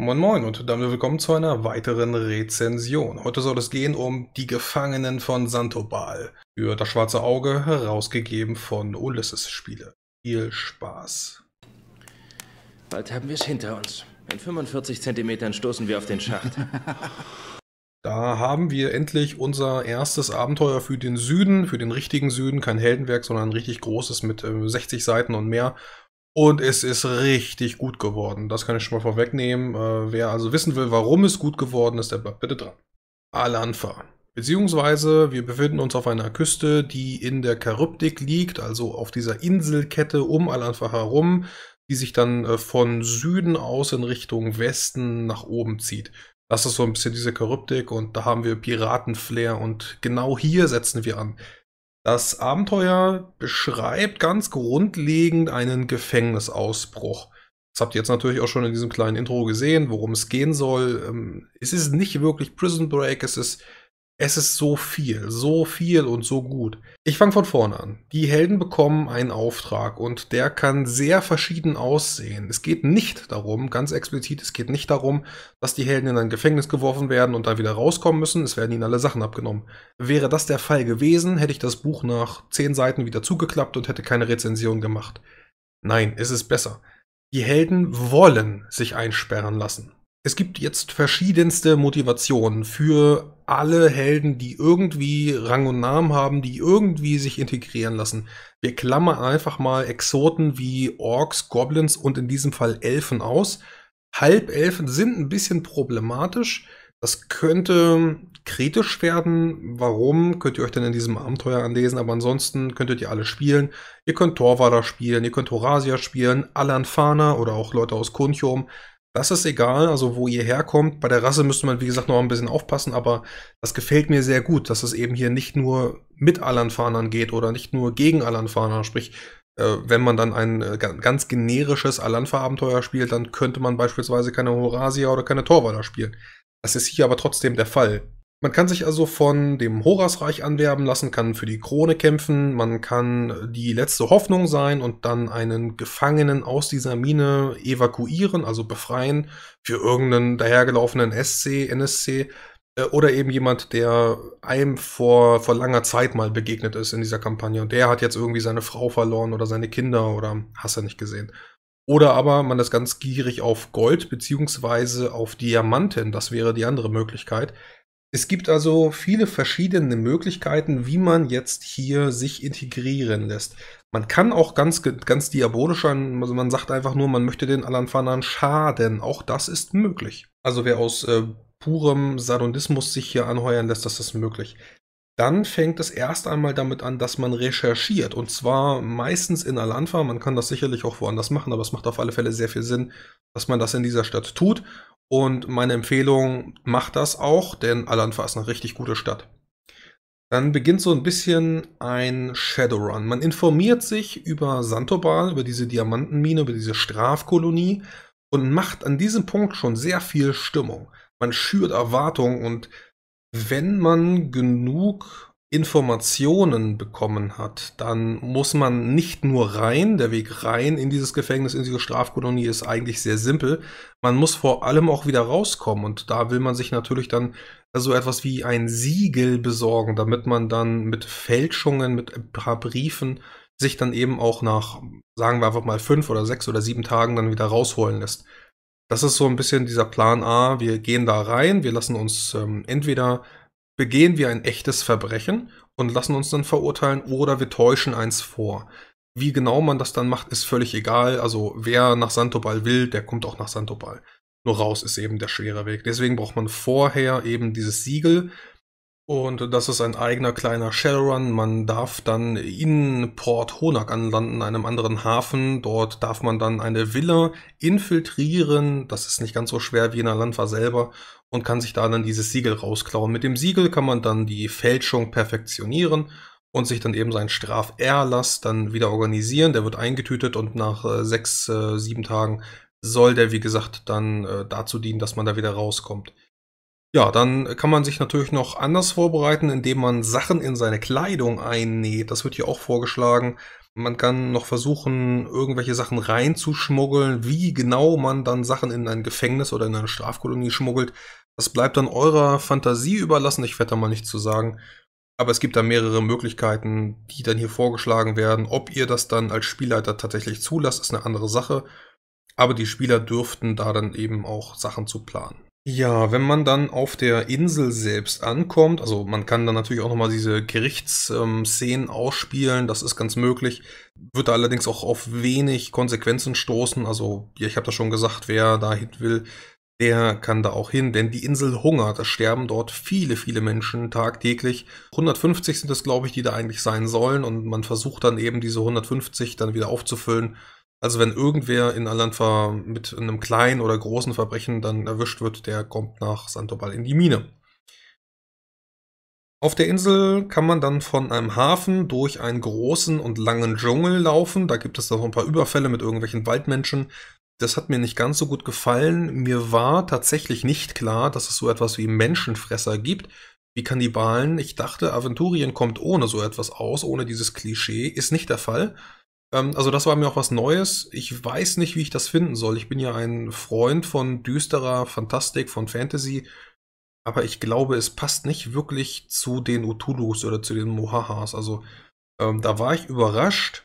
Moin Moin und damit willkommen zu einer weiteren Rezension. Heute soll es gehen um Die Gefangenen von Santobal, für das schwarze Auge herausgegeben von Ulysses Spiele. Viel Spaß. Bald haben wir es hinter uns. In 45 Zentimetern stoßen wir auf den Schacht. Da haben wir endlich unser erstes Abenteuer für den Süden, für den richtigen Süden, kein Heldenwerk, sondern ein richtig großes mit 60 äh, Seiten und mehr. Und es ist richtig gut geworden. Das kann ich schon mal vorwegnehmen. Äh, wer also wissen will, warum es gut geworden ist, der bleibt bitte dran. Alanfa. Beziehungsweise wir befinden uns auf einer Küste, die in der Karibik liegt, also auf dieser Inselkette um Alanfa herum, die sich dann äh, von Süden aus in Richtung Westen nach oben zieht. Das ist so ein bisschen diese Karibik und da haben wir Piratenflair und genau hier setzen wir an. Das Abenteuer beschreibt ganz grundlegend einen Gefängnisausbruch. Das habt ihr jetzt natürlich auch schon in diesem kleinen Intro gesehen, worum es gehen soll. Ähm, es ist nicht wirklich Prison Break, es ist es ist so viel, so viel und so gut. Ich fange von vorne an. Die Helden bekommen einen Auftrag und der kann sehr verschieden aussehen. Es geht nicht darum, ganz explizit, es geht nicht darum, dass die Helden in ein Gefängnis geworfen werden und dann wieder rauskommen müssen. Es werden ihnen alle Sachen abgenommen. Wäre das der Fall gewesen, hätte ich das Buch nach zehn Seiten wieder zugeklappt und hätte keine Rezension gemacht. Nein, es ist besser. Die Helden wollen sich einsperren lassen. Es gibt jetzt verschiedenste Motivationen für alle Helden, die irgendwie Rang und Namen haben, die irgendwie sich integrieren lassen. Wir klammern einfach mal Exoten wie Orks, Goblins und in diesem Fall Elfen aus. Halbelfen sind ein bisschen problematisch. Das könnte kritisch werden. Warum? Könnt ihr euch denn in diesem Abenteuer anlesen. Aber ansonsten könntet ihr alle spielen. Ihr könnt Torvada spielen, ihr könnt Horasia spielen, Alan Alanfana oder auch Leute aus Kunchum. Das ist egal, also wo ihr herkommt. Bei der Rasse müsste man, wie gesagt, noch ein bisschen aufpassen, aber das gefällt mir sehr gut, dass es eben hier nicht nur mit alan geht oder nicht nur gegen alan Sprich, äh, wenn man dann ein äh, ganz generisches Alanfa-Abenteuer spielt, dann könnte man beispielsweise keine Horasia oder keine Torwaller spielen. Das ist hier aber trotzdem der Fall. Man kann sich also von dem Horasreich anwerben lassen, kann für die Krone kämpfen, man kann die letzte Hoffnung sein und dann einen Gefangenen aus dieser Mine evakuieren, also befreien, für irgendeinen dahergelaufenen SC, NSC äh, oder eben jemand, der einem vor, vor langer Zeit mal begegnet ist in dieser Kampagne und der hat jetzt irgendwie seine Frau verloren oder seine Kinder oder hast du nicht gesehen. Oder aber man ist ganz gierig auf Gold beziehungsweise auf Diamanten, das wäre die andere Möglichkeit. Es gibt also viele verschiedene Möglichkeiten, wie man jetzt hier sich integrieren lässt. Man kann auch ganz, ganz diabolisch sein, also man sagt einfach nur, man möchte den Alan Fanan schaden. Auch das ist möglich. Also wer aus äh, purem Sadondismus sich hier anheuern lässt, das ist möglich. Dann fängt es erst einmal damit an, dass man recherchiert. Und zwar meistens in Alanfa. Man kann das sicherlich auch woanders machen, aber es macht auf alle Fälle sehr viel Sinn, dass man das in dieser Stadt tut und meine Empfehlung, macht das auch, denn Alanfa ist eine richtig gute Stadt. Dann beginnt so ein bisschen ein Shadowrun. Man informiert sich über Santobal, über diese Diamantenmine, über diese Strafkolonie und macht an diesem Punkt schon sehr viel Stimmung. Man schürt Erwartungen und wenn man genug Informationen bekommen hat, dann muss man nicht nur rein, der Weg rein in dieses Gefängnis, in diese Strafkolonie ist eigentlich sehr simpel. Man muss vor allem auch wieder rauskommen und da will man sich natürlich dann so etwas wie ein Siegel besorgen, damit man dann mit Fälschungen, mit ein paar Briefen sich dann eben auch nach, sagen wir einfach mal fünf oder sechs oder sieben Tagen dann wieder rausholen lässt. Das ist so ein bisschen dieser Plan A, wir gehen da rein, wir lassen uns ähm, entweder begehen wir ein echtes Verbrechen und lassen uns dann verurteilen oder wir täuschen eins vor. Wie genau man das dann macht, ist völlig egal. Also wer nach Santobal will, der kommt auch nach Santobal. Nur raus ist eben der schwere Weg. Deswegen braucht man vorher eben dieses Siegel, und das ist ein eigener kleiner Shadowrun. Man darf dann in Port Honak anlanden, einem anderen Hafen. Dort darf man dann eine Villa infiltrieren. Das ist nicht ganz so schwer wie in der Landwehr selber. Und kann sich da dann dieses Siegel rausklauen. Mit dem Siegel kann man dann die Fälschung perfektionieren und sich dann eben seinen Straferlass dann wieder organisieren. Der wird eingetütet und nach äh, sechs, äh, sieben Tagen soll der, wie gesagt, dann äh, dazu dienen, dass man da wieder rauskommt. Ja, dann kann man sich natürlich noch anders vorbereiten, indem man Sachen in seine Kleidung einnäht. Das wird hier auch vorgeschlagen. Man kann noch versuchen, irgendwelche Sachen reinzuschmuggeln. Wie genau man dann Sachen in ein Gefängnis oder in eine Strafkolonie schmuggelt, das bleibt dann eurer Fantasie überlassen. Ich werde da mal nichts zu sagen. Aber es gibt da mehrere Möglichkeiten, die dann hier vorgeschlagen werden. Ob ihr das dann als Spielleiter tatsächlich zulasst, ist eine andere Sache. Aber die Spieler dürften da dann eben auch Sachen zu planen. Ja, wenn man dann auf der Insel selbst ankommt, also man kann dann natürlich auch nochmal diese Gerichtsszenen ausspielen, das ist ganz möglich, wird allerdings auch auf wenig Konsequenzen stoßen, also ja, ich habe das schon gesagt, wer da hin will, der kann da auch hin, denn die Insel hungert, da sterben dort viele, viele Menschen tagtäglich. 150 sind es, glaube ich, die da eigentlich sein sollen und man versucht dann eben diese 150 dann wieder aufzufüllen also wenn irgendwer in Alanfa mit einem kleinen oder großen Verbrechen dann erwischt wird, der kommt nach Santobal in die Mine. Auf der Insel kann man dann von einem Hafen durch einen großen und langen Dschungel laufen. Da gibt es noch ein paar Überfälle mit irgendwelchen Waldmenschen. Das hat mir nicht ganz so gut gefallen. Mir war tatsächlich nicht klar, dass es so etwas wie Menschenfresser gibt, wie Kannibalen. Ich dachte, Aventurien kommt ohne so etwas aus, ohne dieses Klischee. Ist nicht der Fall. Ähm, also das war mir auch was Neues. Ich weiß nicht, wie ich das finden soll. Ich bin ja ein Freund von düsterer Fantastik, von Fantasy. Aber ich glaube, es passt nicht wirklich zu den Utulus oder zu den Mohahas. Also ähm, da war ich überrascht.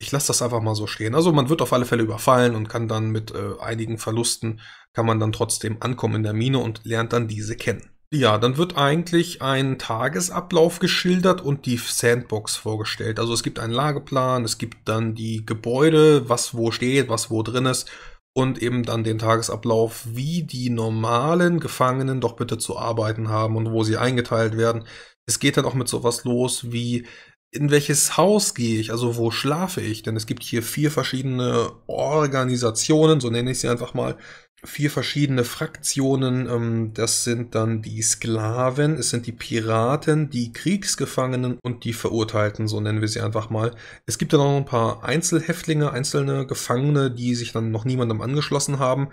Ich lasse das einfach mal so stehen. Also man wird auf alle Fälle überfallen und kann dann mit äh, einigen Verlusten, kann man dann trotzdem ankommen in der Mine und lernt dann diese kennen. Ja, dann wird eigentlich ein Tagesablauf geschildert und die Sandbox vorgestellt. Also es gibt einen Lageplan, es gibt dann die Gebäude, was wo steht, was wo drin ist und eben dann den Tagesablauf, wie die normalen Gefangenen doch bitte zu arbeiten haben und wo sie eingeteilt werden. Es geht dann auch mit sowas los wie in welches Haus gehe ich, also wo schlafe ich, denn es gibt hier vier verschiedene Organisationen, so nenne ich sie einfach mal, vier verschiedene Fraktionen. Ähm, das sind dann die Sklaven, es sind die Piraten, die Kriegsgefangenen und die Verurteilten, so nennen wir sie einfach mal. Es gibt dann auch noch ein paar Einzelhäftlinge, einzelne Gefangene, die sich dann noch niemandem angeschlossen haben.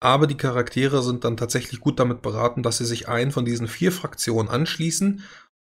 Aber die Charaktere sind dann tatsächlich gut damit beraten, dass sie sich einen von diesen vier Fraktionen anschließen.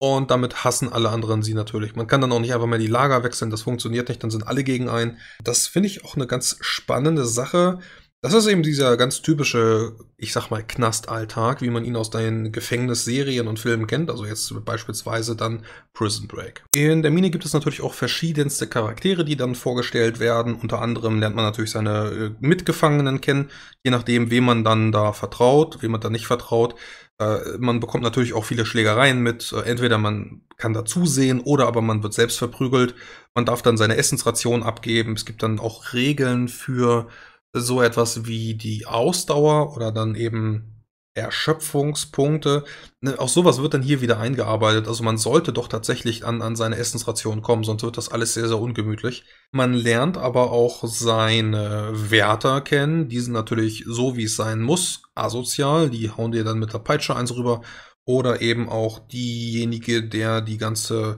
Und damit hassen alle anderen sie natürlich. Man kann dann auch nicht einfach mehr die Lager wechseln, das funktioniert nicht, dann sind alle gegen einen. Das finde ich auch eine ganz spannende Sache. Das ist eben dieser ganz typische, ich sag mal, Knastalltag, wie man ihn aus deinen Gefängnisserien und Filmen kennt, also jetzt beispielsweise dann Prison Break. In der Mine gibt es natürlich auch verschiedenste Charaktere, die dann vorgestellt werden. Unter anderem lernt man natürlich seine äh, Mitgefangenen kennen, je nachdem, wem man dann da vertraut, wem man da nicht vertraut. Äh, man bekommt natürlich auch viele Schlägereien mit. Äh, entweder man kann da zusehen oder aber man wird selbst verprügelt. Man darf dann seine Essensration abgeben. Es gibt dann auch Regeln für so etwas wie die Ausdauer oder dann eben Erschöpfungspunkte. Ne, auch sowas wird dann hier wieder eingearbeitet. Also man sollte doch tatsächlich an, an seine Essensration kommen, sonst wird das alles sehr, sehr ungemütlich. Man lernt aber auch seine Wärter kennen. Die sind natürlich so, wie es sein muss, asozial. Die hauen dir dann mit der Peitsche eins rüber. Oder eben auch diejenige, der die ganze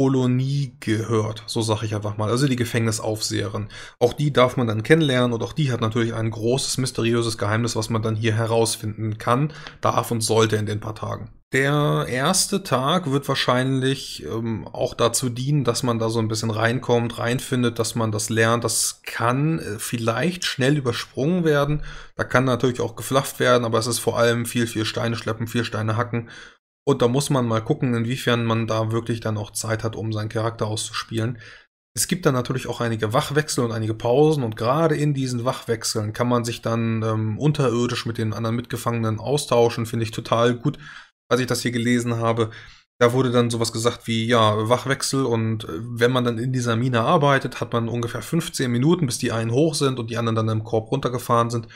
Kolonie gehört, so sage ich einfach mal, also die Gefängnisaufseherin. Auch die darf man dann kennenlernen und auch die hat natürlich ein großes mysteriöses Geheimnis, was man dann hier herausfinden kann, darf und sollte in den paar Tagen. Der erste Tag wird wahrscheinlich ähm, auch dazu dienen, dass man da so ein bisschen reinkommt, reinfindet, dass man das lernt. Das kann äh, vielleicht schnell übersprungen werden. Da kann natürlich auch geflafft werden, aber es ist vor allem viel, viel Steine schleppen, viel Steine hacken und da muss man mal gucken, inwiefern man da wirklich dann auch Zeit hat, um seinen Charakter auszuspielen. Es gibt dann natürlich auch einige Wachwechsel und einige Pausen und gerade in diesen Wachwechseln kann man sich dann ähm, unterirdisch mit den anderen Mitgefangenen austauschen, finde ich total gut, als ich das hier gelesen habe. Da wurde dann sowas gesagt wie, ja, Wachwechsel und äh, wenn man dann in dieser Mine arbeitet, hat man ungefähr 15 Minuten, bis die einen hoch sind und die anderen dann im Korb runtergefahren sind.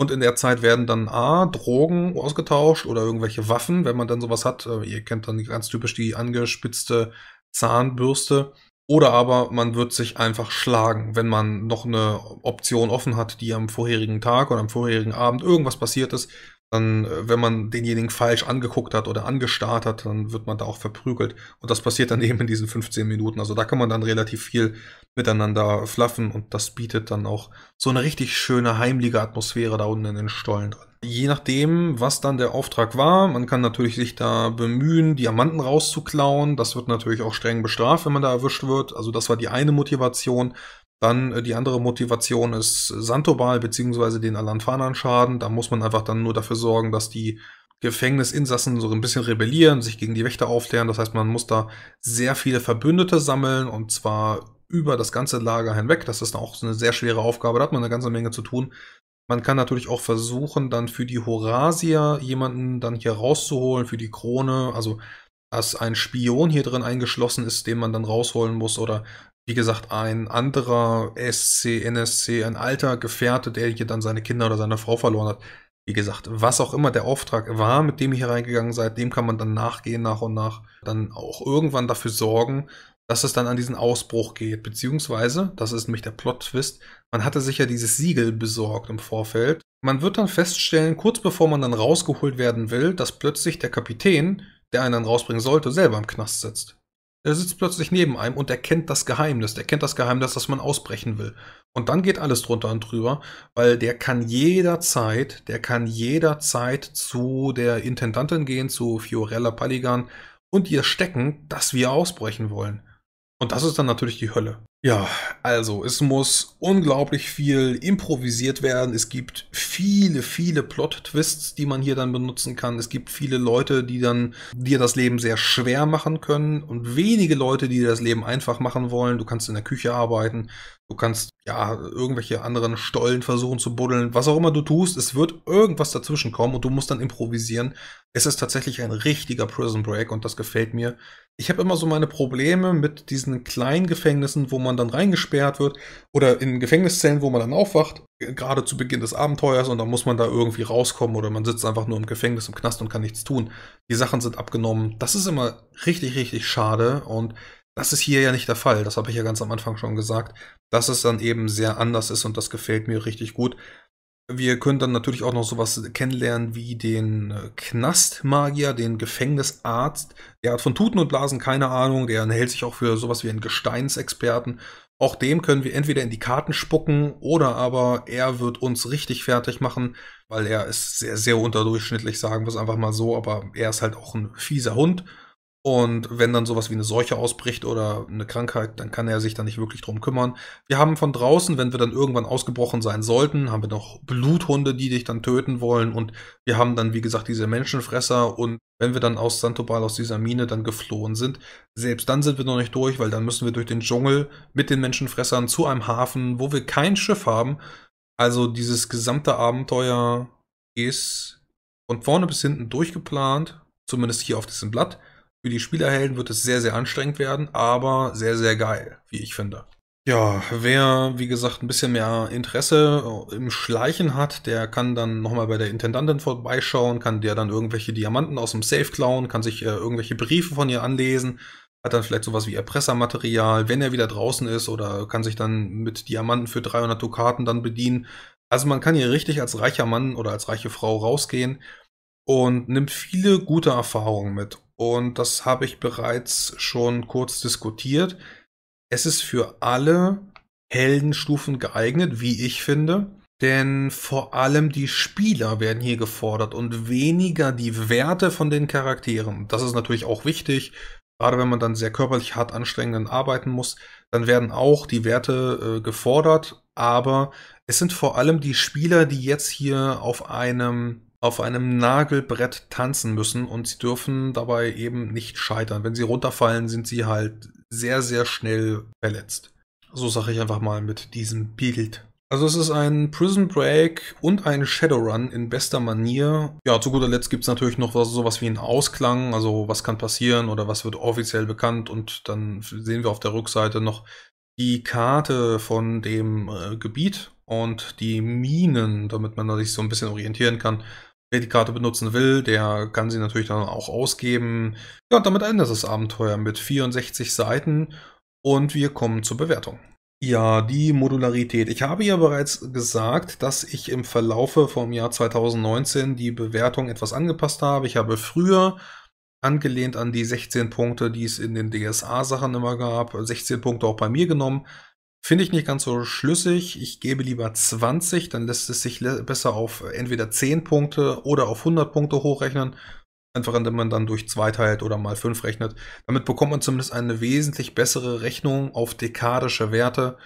Und in der Zeit werden dann A, Drogen ausgetauscht oder irgendwelche Waffen, wenn man dann sowas hat. Äh, ihr kennt dann ganz typisch die angespitzte Zahnbürste. Oder aber man wird sich einfach schlagen, wenn man noch eine Option offen hat, die am vorherigen Tag oder am vorherigen Abend irgendwas passiert ist. Dann, äh, wenn man denjenigen falsch angeguckt hat oder angestarrt hat, dann wird man da auch verprügelt. Und das passiert dann eben in diesen 15 Minuten. Also da kann man dann relativ viel miteinander flaffen und das bietet dann auch so eine richtig schöne heimliche Atmosphäre da unten in den Stollen drin. Je nachdem, was dann der Auftrag war, man kann natürlich sich da bemühen, Diamanten rauszuklauen. Das wird natürlich auch streng bestraft, wenn man da erwischt wird. Also das war die eine Motivation. Dann äh, die andere Motivation ist Santobal bzw. den Alanfanern schaden. Da muss man einfach dann nur dafür sorgen, dass die Gefängnisinsassen so ein bisschen rebellieren, sich gegen die Wächter aufklären. Das heißt, man muss da sehr viele Verbündete sammeln und zwar über das ganze Lager hinweg. Das ist auch eine sehr schwere Aufgabe, da hat man eine ganze Menge zu tun. Man kann natürlich auch versuchen, dann für die Horasia jemanden dann hier rauszuholen, für die Krone, also dass ein Spion hier drin eingeschlossen ist, den man dann rausholen muss, oder wie gesagt, ein anderer SC, NSC, ein alter Gefährte, der hier dann seine Kinder oder seine Frau verloren hat. Wie gesagt, was auch immer der Auftrag war, mit dem ihr hier reingegangen seid, dem kann man dann nachgehen, nach und nach, dann auch irgendwann dafür sorgen, dass es dann an diesen Ausbruch geht, beziehungsweise, das ist nämlich der Plot-Twist, man hatte sich ja dieses Siegel besorgt im Vorfeld. Man wird dann feststellen, kurz bevor man dann rausgeholt werden will, dass plötzlich der Kapitän, der einen dann rausbringen sollte, selber im Knast sitzt. Er sitzt plötzlich neben einem und erkennt das Geheimnis. Er kennt das Geheimnis, dass man ausbrechen will. Und dann geht alles drunter und drüber, weil der kann jederzeit, der kann jederzeit zu der Intendantin gehen, zu Fiorella Paligan und ihr stecken, dass wir ausbrechen wollen. Und das ist dann natürlich die Hölle. Ja, also es muss unglaublich viel improvisiert werden. Es gibt viele, viele Plot-Twists, die man hier dann benutzen kann. Es gibt viele Leute, die dann dir das Leben sehr schwer machen können und wenige Leute, die dir das Leben einfach machen wollen. Du kannst in der Küche arbeiten, du kannst ja irgendwelche anderen Stollen versuchen zu buddeln. Was auch immer du tust, es wird irgendwas dazwischen kommen und du musst dann improvisieren. Es ist tatsächlich ein richtiger Prison Break und das gefällt mir ich habe immer so meine Probleme mit diesen kleinen Gefängnissen, wo man dann reingesperrt wird oder in Gefängniszellen, wo man dann aufwacht, äh, gerade zu Beginn des Abenteuers und dann muss man da irgendwie rauskommen oder man sitzt einfach nur im Gefängnis im Knast und kann nichts tun. Die Sachen sind abgenommen. Das ist immer richtig, richtig schade und das ist hier ja nicht der Fall. Das habe ich ja ganz am Anfang schon gesagt, dass es dann eben sehr anders ist und das gefällt mir richtig gut, wir können dann natürlich auch noch sowas kennenlernen wie den äh, Knastmagier, den Gefängnisarzt. Der hat von Tuten und Blasen keine Ahnung, der hält sich auch für sowas wie einen Gesteinsexperten. Auch dem können wir entweder in die Karten spucken oder aber er wird uns richtig fertig machen, weil er ist sehr, sehr unterdurchschnittlich, sagen wir es einfach mal so, aber er ist halt auch ein fieser Hund und wenn dann sowas wie eine Seuche ausbricht oder eine Krankheit, dann kann er sich da nicht wirklich drum kümmern. Wir haben von draußen, wenn wir dann irgendwann ausgebrochen sein sollten, haben wir noch Bluthunde, die dich dann töten wollen. Und wir haben dann, wie gesagt, diese Menschenfresser. Und wenn wir dann aus Santobal, aus dieser Mine dann geflohen sind, selbst dann sind wir noch nicht durch, weil dann müssen wir durch den Dschungel mit den Menschenfressern zu einem Hafen, wo wir kein Schiff haben. Also dieses gesamte Abenteuer ist von vorne bis hinten durchgeplant, zumindest hier auf diesem Blatt für die Spielerhelden wird es sehr, sehr anstrengend werden, aber sehr, sehr geil, wie ich finde. Ja, wer, wie gesagt, ein bisschen mehr Interesse im Schleichen hat, der kann dann nochmal bei der Intendantin vorbeischauen, kann der dann irgendwelche Diamanten aus dem Safe klauen, kann sich äh, irgendwelche Briefe von ihr anlesen, hat dann vielleicht sowas wie Erpressermaterial, wenn er wieder draußen ist oder kann sich dann mit Diamanten für 300 Dukaten dann bedienen. Also man kann hier richtig als reicher Mann oder als reiche Frau rausgehen und nimmt viele gute Erfahrungen mit. Und das habe ich bereits schon kurz diskutiert. Es ist für alle Heldenstufen geeignet, wie ich finde. Denn vor allem die Spieler werden hier gefordert und weniger die Werte von den Charakteren. Das ist natürlich auch wichtig. Gerade wenn man dann sehr körperlich hart anstrengend arbeiten muss, dann werden auch die Werte äh, gefordert. Aber es sind vor allem die Spieler, die jetzt hier auf einem auf einem Nagelbrett tanzen müssen und sie dürfen dabei eben nicht scheitern. Wenn sie runterfallen, sind sie halt sehr, sehr schnell verletzt. So sage ich einfach mal mit diesem Bild. Also es ist ein Prison Break und ein Shadowrun in bester Manier. Ja, zu guter Letzt gibt es natürlich noch was, sowas wie einen Ausklang, also was kann passieren oder was wird offiziell bekannt und dann sehen wir auf der Rückseite noch die Karte von dem äh, Gebiet und die Minen, damit man sich so ein bisschen orientieren kann. Wer die Karte benutzen will, der kann sie natürlich dann auch ausgeben. Ja, und damit endet das Abenteuer mit 64 Seiten und wir kommen zur Bewertung. Ja, die Modularität. Ich habe ja bereits gesagt, dass ich im Verlaufe vom Jahr 2019 die Bewertung etwas angepasst habe. Ich habe früher angelehnt an die 16 Punkte, die es in den DSA-Sachen immer gab, 16 Punkte auch bei mir genommen. Finde ich nicht ganz so schlüssig. Ich gebe lieber 20, dann lässt es sich besser auf entweder 10 Punkte oder auf 100 Punkte hochrechnen. Einfach indem man dann durch 2 teilt oder mal 5 rechnet. Damit bekommt man zumindest eine wesentlich bessere Rechnung auf dekadische Werte,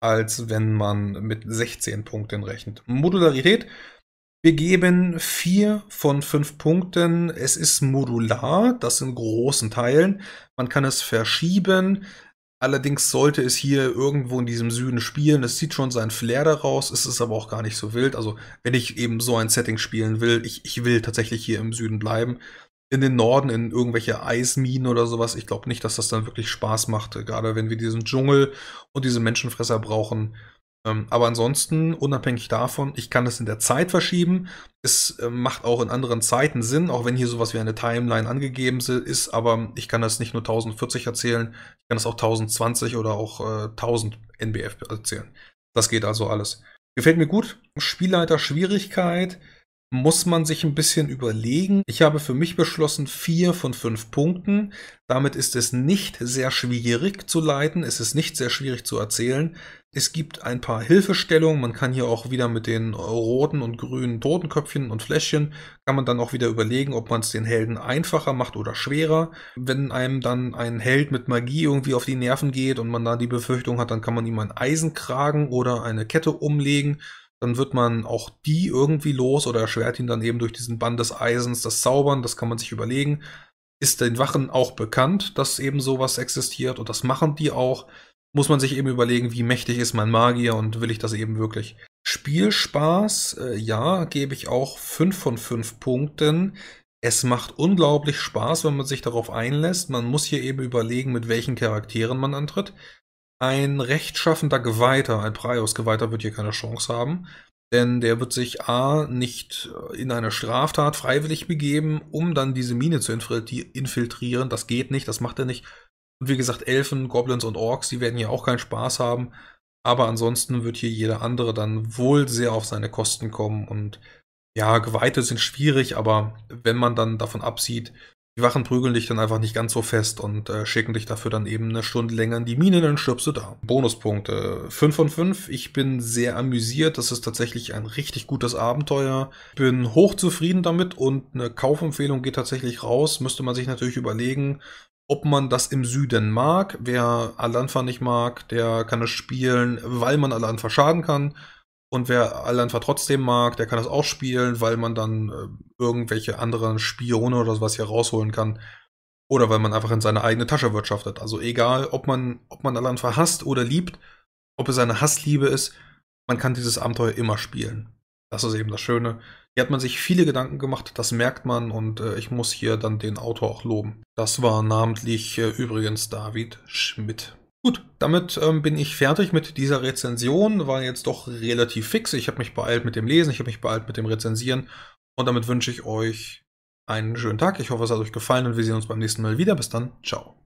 als wenn man mit 16 Punkten rechnet. Modularität. Wir geben 4 von 5 Punkten. Es ist modular, das in großen Teilen. Man kann es verschieben. Allerdings sollte es hier irgendwo in diesem Süden spielen. Es zieht schon seinen Flair daraus, es ist aber auch gar nicht so wild. Also, wenn ich eben so ein Setting spielen will, ich, ich will tatsächlich hier im Süden bleiben. In den Norden, in irgendwelche Eisminen oder sowas, ich glaube nicht, dass das dann wirklich Spaß macht. Gerade wenn wir diesen Dschungel und diese Menschenfresser brauchen, ähm, aber ansonsten, unabhängig davon, ich kann es in der Zeit verschieben. Es äh, macht auch in anderen Zeiten Sinn, auch wenn hier sowas wie eine Timeline angegeben ist, aber ich kann das nicht nur 1040 erzählen, ich kann das auch 1020 oder auch äh, 1000 NBF erzählen. Das geht also alles. Gefällt mir gut. Spielleiter Schwierigkeit muss man sich ein bisschen überlegen. Ich habe für mich beschlossen, vier von fünf Punkten. Damit ist es nicht sehr schwierig zu leiten, es ist nicht sehr schwierig zu erzählen. Es gibt ein paar Hilfestellungen. Man kann hier auch wieder mit den roten und grünen Totenköpfchen und Fläschchen kann man dann auch wieder überlegen, ob man es den Helden einfacher macht oder schwerer. Wenn einem dann ein Held mit Magie irgendwie auf die Nerven geht und man da die Befürchtung hat, dann kann man ihm ein Eisenkragen oder eine Kette umlegen. Dann wird man auch die irgendwie los oder erschwert ihn dann eben durch diesen Bann des Eisens das Zaubern. Das kann man sich überlegen. Ist den Wachen auch bekannt, dass eben sowas existiert und das machen die auch muss man sich eben überlegen, wie mächtig ist mein Magier und will ich das eben wirklich. Spielspaß, äh, ja, gebe ich auch 5 von 5 Punkten. Es macht unglaublich Spaß, wenn man sich darauf einlässt. Man muss hier eben überlegen, mit welchen Charakteren man antritt. Ein rechtschaffender Geweihter, ein praios geweihter wird hier keine Chance haben, denn der wird sich A nicht äh, in eine Straftat freiwillig begeben, um dann diese Mine zu infiltrieren. Das geht nicht, das macht er nicht. Und wie gesagt, Elfen, Goblins und Orks, die werden hier auch keinen Spaß haben. Aber ansonsten wird hier jeder andere dann wohl sehr auf seine Kosten kommen. Und ja, Geweihte sind schwierig, aber wenn man dann davon absieht, die Wachen prügeln dich dann einfach nicht ganz so fest und äh, schicken dich dafür dann eben eine Stunde länger in die Mine, dann stirbst du da. Bonuspunkte. 5 von 5. Ich bin sehr amüsiert. Das ist tatsächlich ein richtig gutes Abenteuer. Ich bin hochzufrieden damit und eine Kaufempfehlung geht tatsächlich raus. Müsste man sich natürlich überlegen, ob man das im Süden mag. Wer Alanfa nicht mag, der kann es spielen, weil man Alanfa schaden kann. Und wer Alanfa trotzdem mag, der kann es auch spielen, weil man dann äh, irgendwelche anderen Spione oder sowas hier rausholen kann. Oder weil man einfach in seine eigene Tasche wirtschaftet. Also egal, ob man, ob man Alanfa hasst oder liebt, ob es eine Hassliebe ist, man kann dieses Abenteuer immer spielen. Das ist eben das Schöne. Hier hat man sich viele Gedanken gemacht, das merkt man und äh, ich muss hier dann den Autor auch loben. Das war namentlich äh, übrigens David Schmidt. Gut, damit ähm, bin ich fertig mit dieser Rezension. War jetzt doch relativ fix. Ich habe mich beeilt mit dem Lesen, ich habe mich beeilt mit dem Rezensieren. Und damit wünsche ich euch einen schönen Tag. Ich hoffe, es hat euch gefallen und wir sehen uns beim nächsten Mal wieder. Bis dann. Ciao.